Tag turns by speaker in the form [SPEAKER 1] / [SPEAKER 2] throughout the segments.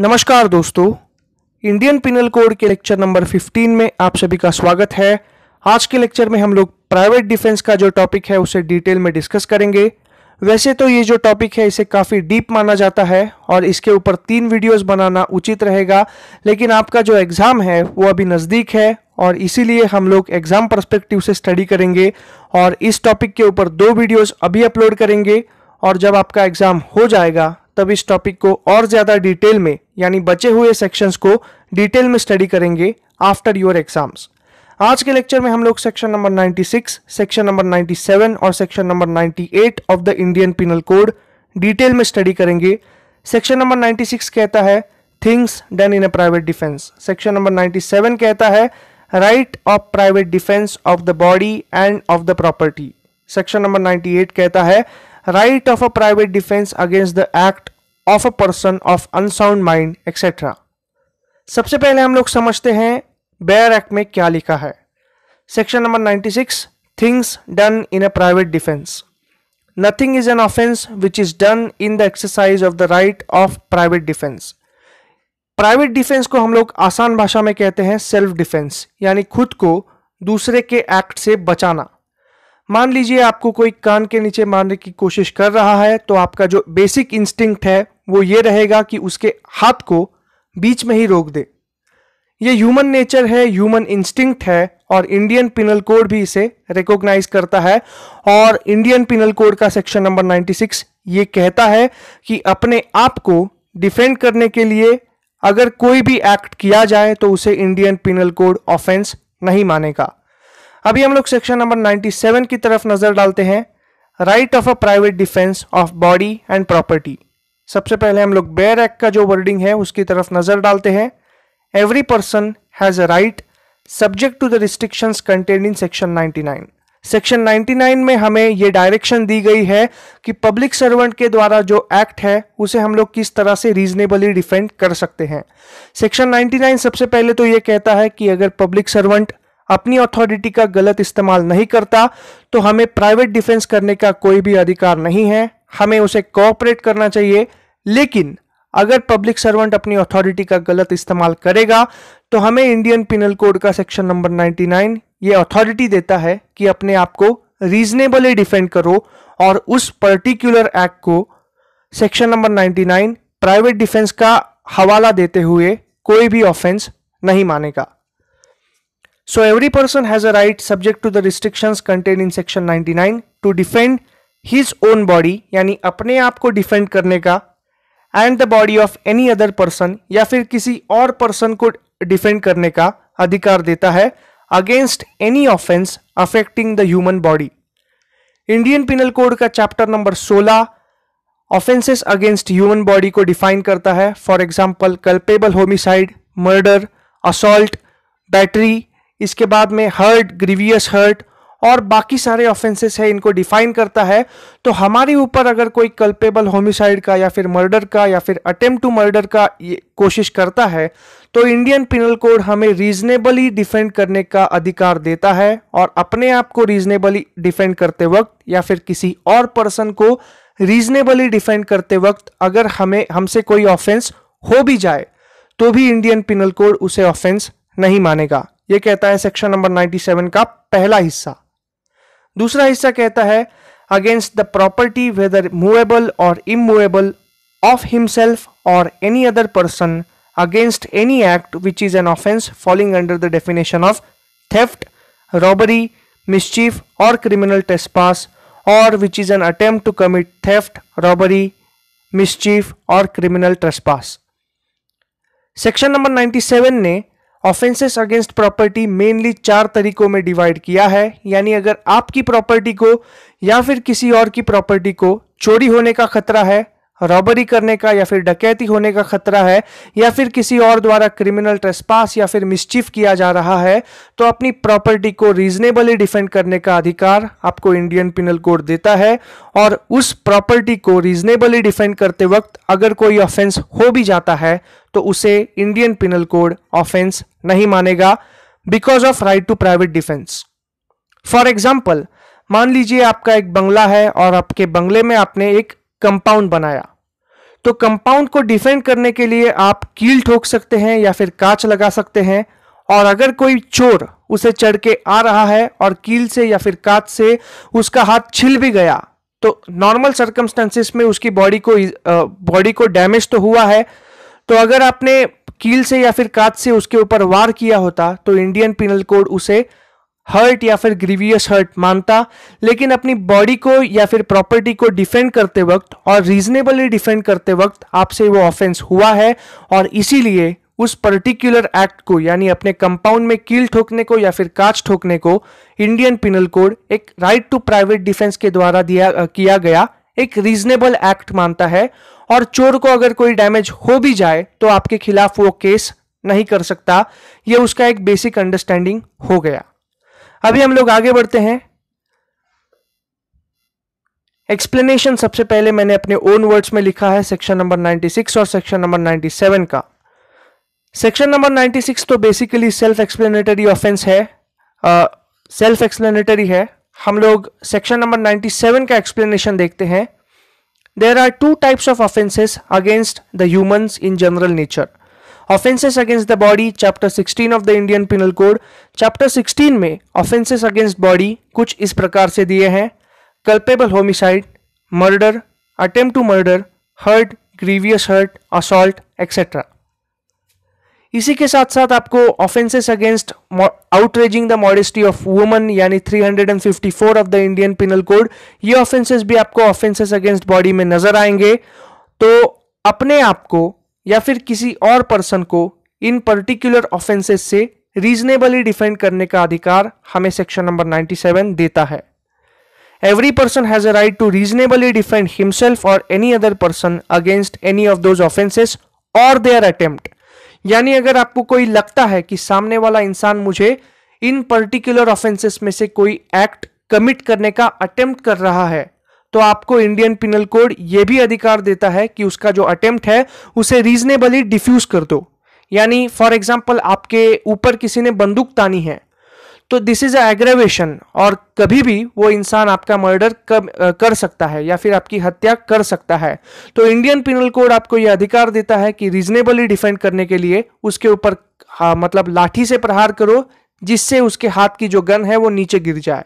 [SPEAKER 1] नमस्कार दोस्तों Indian penal code के लेक्चर नंबर 15 में आप सभी का स्वागत है आज के लेक्चर में हम लोग प्राइवेट डिफेंस का जो टॉपिक है उसे डिटेल में डिस्कस करेंगे वैसे तो ये जो टॉपिक है इसे काफ़ी डीप माना जाता है और इसके ऊपर तीन वीडियोस बनाना उचित रहेगा लेकिन आपका जो एग्ज़ाम है वो अभी नज़दीक है और इसीलिए हम लोग एग्ज़ाम परस्पेक्टिव से स्टडी करेंगे और इस टॉपिक के ऊपर दो वीडियोज़ अभी अपलोड करेंगे और जब आपका एग्ज़ाम हो जाएगा तब इस टॉपिक को और ज़्यादा डिटेल में यानी बचे हुए सेक्शंस को डिटेल में स्टडी करेंगे आफ्टर योर एग्जाम्स आज के लेक्चर में हम लोग सेक्शन नंबर 96, सेक्शन नंबर 97 और section number 98 of the Indian penal code detail में स्टडी करेंगे सेक्शन नंबर 96 कहता है things done in a private defence section number 97 कहता है right of private defence of the body and of the property section number 98 कहता है right of a private defense against the act of a person of unsound mind etcetera सबसे पहले हम लोग समझते हैं बेयर एक्ट में क्या लिखा है section number 96 things done in a private defence nothing is an offence which is done in the exercise of the right of private defence private defence को हम लोग आसान भाषा में कहते हैं सेल्फ डिफेंस यानी खुद को दूसरे के एक्ट से बचाना मान लीजिए आपको कोई कान के नीचे मारने की कोशिश कर रहा है तो आपका जो बेसिक इंस्टिंक्ट है वो ये रहेगा कि उसके हाथ को बीच में ही रोक दे ये ह्यूमन नेचर है ह्यूमन इंस्टिंक्ट है और इंडियन पिनल कोड भी इसे रिकॉग्नाइज करता है और इंडियन पिनल कोड का सेक्शन नंबर 96 ये कहता है कि अपने आप को डिफेंड करने के लिए अगर कोई भी एक्ट किया जाए तो उसे इंडियन पिनल कोड ऑफेंस नहीं मानेगा अभी हम लोग सेक्शन नंबर 97 की तरफ नजर डालते हैं right of a private defence of body and property सबसे पहले हम लोग बेयर एक्ट का जो वर्डिंग है उसकी तरफ नजर डालते हैं every person has a right subject to the restriction contain in section 99 section 99 में हमें ये डायरेक्शन दी गई है कि पब्लिक सर्वेंट के द्वारा जो एक्ट है उसे हम लोग किस तरह से रीजनेबली डिफेंड कर सकते हैं सेक्शन 99 सबसे पहले तो ये कहता है कि अगर पब्लिक सर्वेंट अपनी अथॉरिटी का गलत इस्तेमाल नहीं करता तो हमें प्राइवेट डिफेंस करने का कोई भी अधिकार नहीं है हमें उसे कोऑपरेट करना चाहिए लेकिन अगर पब्लिक सर्वेंट अपनी अथॉरिटी का गलत इस्तेमाल करेगा तो हमें इंडियन पिनल कोड का सेक्शन नंबर 99 ये अथॉरिटी देता है कि अपने आप को रीजनेबली डिफेंड करो और उस पर्टिकुलर एक्ट को सेक्शन नंबर 99 प्राइवेट डिफेंस का हवाला देते हुए कोई भी ऑफेंस नहीं मानेगा So every person has a right subject to the restrictions contained in section 99 to defend his own body यानी अपने आप को डिफेंड करने का and the body of any other person या फिर kisi और पर्सन को डिफेंड करने का अधिकार देता है against any offence affecting the human body Indian penal code का chapter number 16 offences against human body को डिफाइन करता है for example culpable homicide murder assault battery इसके बाद में हर्ट ग्रीवियस हर्ट और बाकी सारे ऑफेंसेस है इनको डिफाइन करता है तो हमारे ऊपर अगर कोई कल्पेबल होमिसाइड का या फिर मर्डर का या फिर अटेम्प्ट टू मर्डर का कोशिश करता है तो इंडियन पिनल कोड हमें रीजनेबली डिफेंड करने का अधिकार देता है और अपने आप को रीजनेबली डिफेंड करते वक्त या फिर किसी और पर्सन को रीजनेबली डिफेंड करते वक्त अगर हमें हमसे कोई ऑफेंस हो भी जाए तो भी इंडियन पिनल कोड उसे ऑफेंस नहीं मानेगा ये कहता है सेक्शन नंबर 97 का पहला हिस्सा दूसरा हिस्सा कहता है against the property whether movable और इमूवेबल ऑफ हिमसेल्फ और any other person against any act which is an offence falling under the definition of theft robbery mischief और क्रिमिनल टेस्ट पास और which is an attempt to commit theft robbery mischief और criminal trespass section number 97 ने offences against property mainly चार तरीकों में divide किया है यानी अगर आपकी प्रॉपर्टी को या फिर किसी और की प्रॉपर्टी को चोरी होने का खतरा है रॉबरी करने का या फिर डकैती होने का खतरा है या फिर किसी और द्वारा क्रिमिनल ट्रेसपास या फिर मिस्चीफ किया जा रहा है तो अपनी प्रॉपर्टी को रीजनेबली डिफेंड करने का अधिकार आपको इंडियन पिनल कोड देता है और उस प्रॉपर्टी को रीजनेबली डिफेंड करते वक्त अगर कोई ऑफेंस हो भी जाता है तो उसे इंडियन पिनल कोड ऑफेंस नहीं मानेगा because of right to private defence for example मान लीजिए आपका एक बंगला है और आपके बंगले में आपने एक कंपाउंड बनाया तो कंपाउंड को डिफेंड करने के लिए आप कील ठोक सकते हैं या फिर कांच लगा सकते हैं और अगर कोई चोर उसे चढ़ के आ रहा है और कील से या फिर कांच से उसका हाथ छिल भी गया तो नॉर्मल सर्कमस्टेंसेस में उसकी बॉडी को बॉडी को डैमेज तो हुआ है तो अगर आपने कील से या फिर कात से उसके ऊपर वार किया होता तो इंडियन पिनल कोड उसे हर्ट या फिर ग्रीवियस हर्ट मानता लेकिन अपनी बॉडी को या फिर प्रॉपर्टी को डिफेंड करते वक्त और रीजनेबली डिफेंड करते वक्त आपसे वो ऑफेंस हुआ है और इसीलिए उस पर्टिकुलर एक्ट को यानी अपने कंपाउंड में कील ठोकने को या फिर कांच ठोकने को इंडियन पिनल कोड एक राइट टू प्राइवेट डिफेंस के द्वारा दिया किया गया एक रीजनेबल एक्ट मानता है और चोर को अगर कोई डैमेज हो भी जाए तो आपके खिलाफ वो केस नहीं कर सकता ये उसका एक बेसिक अंडरस्टैंडिंग हो गया अभी हम लोग आगे बढ़ते हैं एक्सप्लेनेशन सबसे पहले मैंने अपने ओन वर्ड्स में लिखा है सेक्शन नंबर 96 और सेक्शन नंबर 97 का सेक्शन नंबर 96 तो बेसिकली सेल्फ एक्सप्लेनेटरी ऑफेंस है सेल्फ uh, एक्सप्लेनेटरी है हम लोग सेक्शन नंबर 97 का एक्सप्लेनेशन देखते हैं there are two types of offenses against the humans in general nature offences against the body chapter sixteen of the Indian penal code chapter sixteen में offences against body कुछ इस प्रकार से दिए हैं culpable homicide murder attempt to murder hurt grievous hurt assault etcetera इसी के साथ साथ आपको offences against outraging the modesty of woman यानी 354 of the Indian penal code ये ऑफेंसेस भी आपको ऑफेंसेस अगेंस्ट बॉडी में नजर आएंगे तो अपने आप को या फिर किसी और पर्सन को इन पर्टिकुलर ऑफेंसेस से रीजनेबली डिफेंड करने का अधिकार हमें सेक्शन नंबर 97 देता है every person has a right to reasonably defend himself और any other person against any of those offences और देयर अटेम्प्ट यानी अगर आपको कोई लगता है कि सामने वाला इंसान मुझे इन पर्टिकुलर ऑफेंसेस में से कोई एक्ट कमिट करने का अटेम्प्ट कर रहा है तो आपको इंडियन पिनल कोड यह भी अधिकार देता है कि उसका जो अटेम्प्ट है उसे रीजनेबली डिफ्यूज कर दो यानी फॉर एग्जाम्पल आपके ऊपर किसी ने बंदूक तानी है तो दिस इज एग्रेवेशन और कभी भी वो इंसान आपका मर्डर कर, कर सकता है या फिर आपकी हत्या कर सकता है तो इंडियन पिनल कोड आपको यह अधिकार देता है कि रीजनेबली डिफेंड करने के लिए उसके ऊपर मतलब लाठी से प्रहार करो जिससे उसके हाथ की जो गन है वो नीचे गिर जाए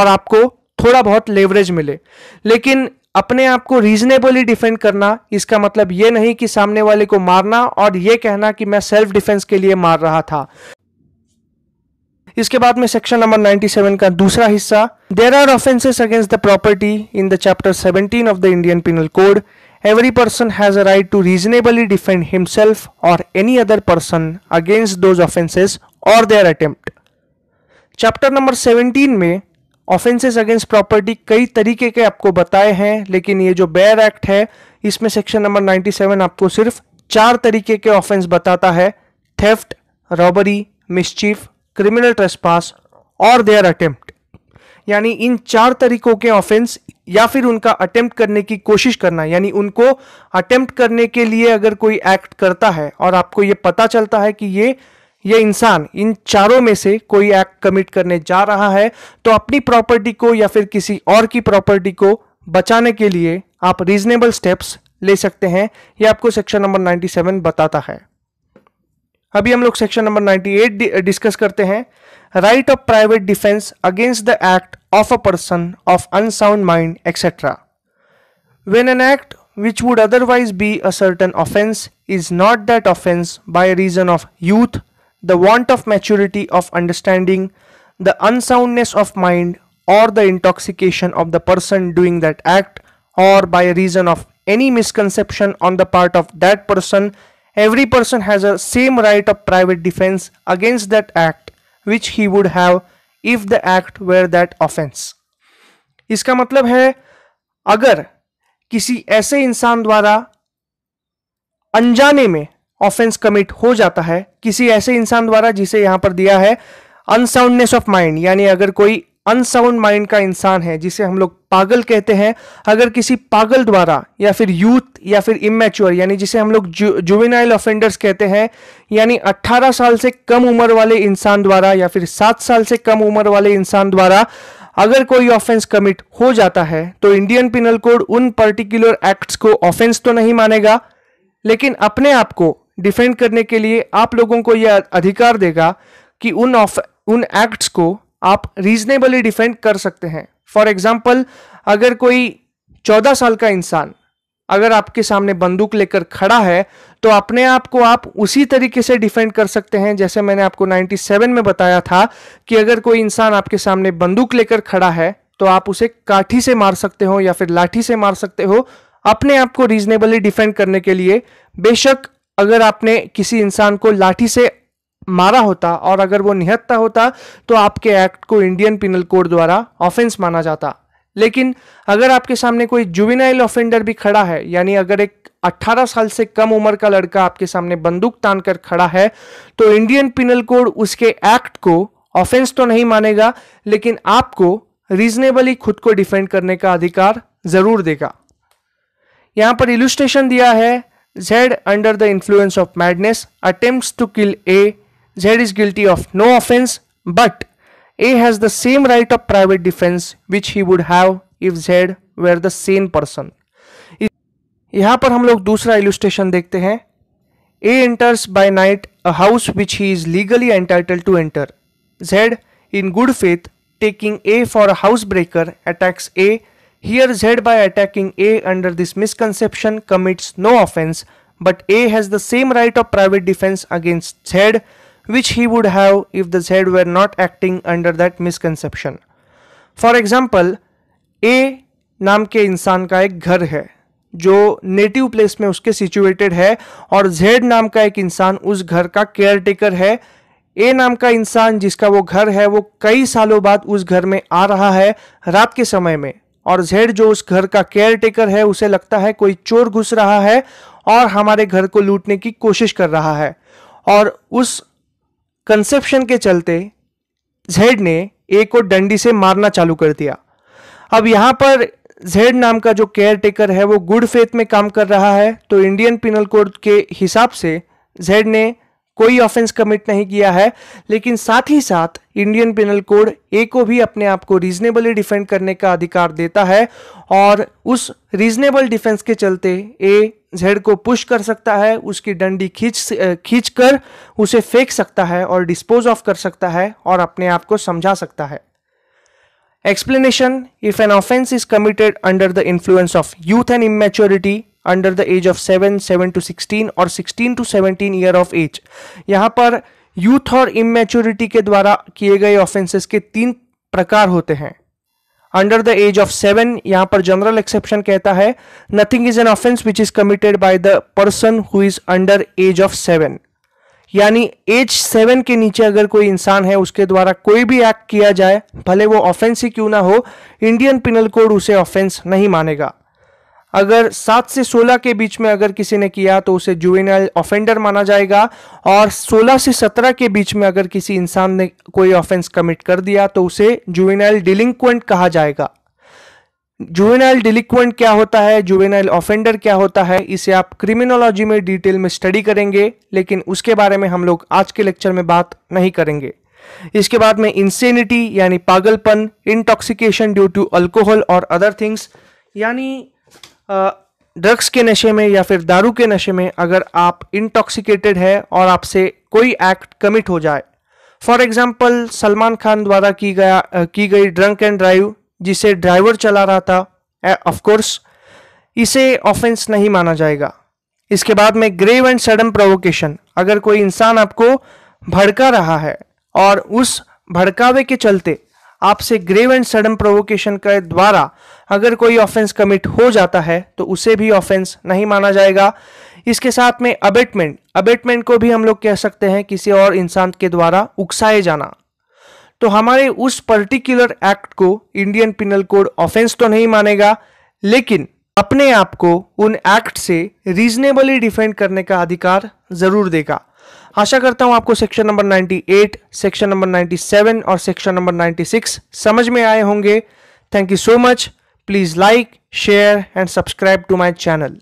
[SPEAKER 1] और आपको थोड़ा बहुत लेवरेज मिले लेकिन अपने आप को रीजनेबली डिफेंड करना इसका मतलब ये नहीं कि सामने वाले को मारना और ये कहना कि मैं सेल्फ डिफेंस के लिए मार रहा था इसके बाद में सेक्शन नंबर 97 का दूसरा हिस्सा there are offences against the property in the chapter 17 of the Indian penal code every person has a right to reasonably defend himself और any other person against those offences और their attempt chapter number 17 में offences against property कई तरीके के आपको बताए हैं लेकिन ये जो बैर एक्ट है इसमें सेक्शन नंबर 97 आपको सिर्फ चार तरीके के ऑफेंस बताता है theft robbery mischief criminal trespass और देयर अटेम्प्ट यानी इन चार तरीकों के ऑफेंस या फिर उनका अटेम्प्ट करने की कोशिश करना यानी उनको अटेम्प्ट करने के लिए अगर कोई एक्ट करता है और आपको ये पता चलता है कि ये ये इंसान इन चारों में से कोई एक्ट कमिट करने जा रहा है तो अपनी प्रॉपर्टी को या फिर किसी और की प्रॉपर्टी को बचाने के लिए आप रीजनेबल स्टेप्स ले सकते हैं यह आपको सेक्शन नंबर 97 बताता है अभी हम लोग सेक्शन नंबर 98 डिस्कस करते हैं right of private defence against the act of a person of unsound mind etcetera when an act which would otherwise be a certain offence is not that offence by reason of youth the want of maturity of understanding the unsoundness of mind और the intoxication of the person doing that act और by reason of any misconception on the part of that person every person has a same right of private defense against that act which he would have if the act were that offense iska matlab hai agar किसी ऐसे इंसान द्वारा अनजाने में offence commit हो जाता है किसी ऐसे इंसान द्वारा जिसे यहाँ पर दिया है अनसाउंडनेस ऑफ माइंड यानी अगर कोई अनसाउंड माइंड का इंसान है जिसे हम लोग पागल कहते हैं अगर किसी पागल द्वारा या फिर यूथ या फिर इमेच्योर यानी जिसे हम लोग जुवेनाइल ऑफेंडर्स कहते हैं यानी 18 साल से कम उम्र वाले इंसान द्वारा या फिर 7 साल से कम उम्र वाले इंसान द्वारा अगर कोई ऑफेंस कमिट हो जाता है तो इंडियन पिनल कोड उन पर्टिकुलर एक्ट्स को ऑफेंस तो नहीं मानेगा लेकिन अपने आप को डिफेंड करने के लिए आप लोगों को यह अधिकार देगा कि उन उन एक्ट्स को आप रीजनेबली डिफेंड कर सकते हैं फॉर एग्जाम्पल अगर कोई चौदह साल का इंसान अगर आपके सामने बंदूक लेकर खड़ा है तो अपने आप को आप उसी तरीके से डिफेंड कर सकते हैं जैसे मैंने आपको 97 में बताया था कि अगर कोई इंसान आपके सामने बंदूक लेकर खड़ा है तो आप उसे काठी से मार सकते हो या फिर लाठी से मार सकते हो अपने आप को रीजनेबली डिफेंड करने के लिए बेशक अगर आपने किसी इंसान को लाठी से मारा होता और अगर वो निहत्ता होता तो आपके एक्ट को इंडियन पिनल कोड द्वारा ऑफेंस माना जाता लेकिन अगर आपके सामने कोई जुविनाइल ऑफेंडर भी खड़ा है यानी अगर एक 18 साल से कम उम्र का लड़का आपके सामने बंदूक तान कर खड़ा है तो इंडियन पिनल कोड उसके एक्ट को ऑफेंस तो नहीं मानेगा लेकिन आपको रीजनेबली खुद को डिफेंड करने का अधिकार जरूर देगा यहां पर इलुस्ट्रेशन दिया है Z under the influence of madness attempt to kill A Z is guilty of no offense but A has the same right of private defense which he would have if Z were the same person. यहाँ पर हम लोग दूसरा illustration देखते हैं A enters by night a house which he is legally entitled to enter. Z, in good faith, taking A for a housebreaker, attacks A. Here Z by attacking A under this misconception commits no offense, but A has the same right of private defense against Z which he would have if the Z were not acting under that misconception. For example A नाम के इंसान का एक घर है जो native place में उसके सिचुएटेड है और जेड नाम का एक इंसान उस घर का केयर टेकर है ए नाम का इंसान जिसका वो घर है वो कई सालों बाद उस घर में आ रहा है रात के समय में और जेड जो उस घर का केयर टेकर है उसे लगता है कोई चोर घुस रहा है और हमारे घर को लूटने की कोशिश कर रहा है और उस कंसेप्शन के चलते जेड ने ए को डंडी से मारना चालू कर दिया अब यहां पर जेड नाम का जो केयर टेकर है वो गुड फेथ में काम कर रहा है तो इंडियन पिनल कोड के हिसाब से जेड ने कोई ऑफेंस कमिट नहीं किया है लेकिन साथ ही साथ इंडियन पिनल कोड ए को भी अपने आप को रीजनेबली डिफेंड करने का अधिकार देता है और उस रीजनेबल डिफेंस के चलते ए जेड को पुश कर सकता है उसकी डंडी खींच खींच कर उसे फेंक सकता है और डिस्पोज ऑफ कर सकता है और अपने आप को समझा सकता है explanation if an offence is committed under the influence of youth and immaturity under the age of seven seven to sixteen और sixteen to seventeen year of age यहाँ पर यूथ और इमेच्योरिटी के द्वारा किए गए ऑफेंसेस के तीन प्रकार होते हैं under the age of seven यहां पर जनरल एक्सेप्शन कहता है nothing is an offence which is committed by the person who is under age of seven यानी एज सेवन के नीचे अगर कोई इंसान है उसके द्वारा कोई भी एक्ट किया जाए भले वो ऑफेंस ही क्यों ना हो इंडियन पिनल कोड उसे ऑफेंस नहीं मानेगा अगर सात से सोलह के बीच में अगर किसी ने किया तो उसे जुवेनाइल ऑफेंडर माना जाएगा और सोलह से सत्रह के बीच में अगर किसी इंसान ने कोई ऑफेंस कमिट कर दिया तो उसे जुवेनाइल डिलिंक्वेंट कहा जाएगा जुवेनाइल डिलिक्वेंट क्या होता है जुवेनाइल ऑफेंडर क्या होता है इसे आप क्रिमिनोलॉजी में डिटेल में स्टडी करेंगे लेकिन उसके बारे में हम लोग आज के लेक्चर में बात नहीं करेंगे इसके बाद में इंसेनिटी यानी पागलपन इंटॉक्सिकेशन ड्यू टू अल्कोहल और अदर थिंग्स यानी ड्रग्स के नशे में या फिर दारू के नशे में अगर आप इंटॉक्सिकेटेड है और आपसे कोई एक्ट कमिट हो जाए फॉर एग्जाम्पल सलमान खान द्वारा की गया की गई ड्रंक एंड ड्राइव जिसे ड्राइवर चला रहा था ऑफ कोर्स इसे ऑफेंस नहीं माना जाएगा इसके बाद में ग्रेव एंड सडन प्रोवोकेशन अगर कोई इंसान आपको भड़का रहा है और उस भड़कावे के चलते आपसे ग्रेव एंड सडन प्रोवोकेशन के द्वारा अगर कोई ऑफेंस कमिट हो जाता है तो उसे भी ऑफेंस नहीं माना जाएगा इसके साथ में अबेटमेंट अबेटमेंट को भी हम लोग कह सकते हैं किसी और इंसान के द्वारा उकसाए जाना तो हमारे उस पर्टिकुलर एक्ट को इंडियन पिनल कोड ऑफेंस तो नहीं मानेगा लेकिन अपने आप को उन एक्ट से रीजनेबली डिफेंड करने का अधिकार जरूर देगा आशा करता हूं आपको सेक्शन नंबर 98, सेक्शन नंबर 97 और सेक्शन नंबर 96 समझ में आए होंगे thank you so much Please like, share and subscribe to my channel.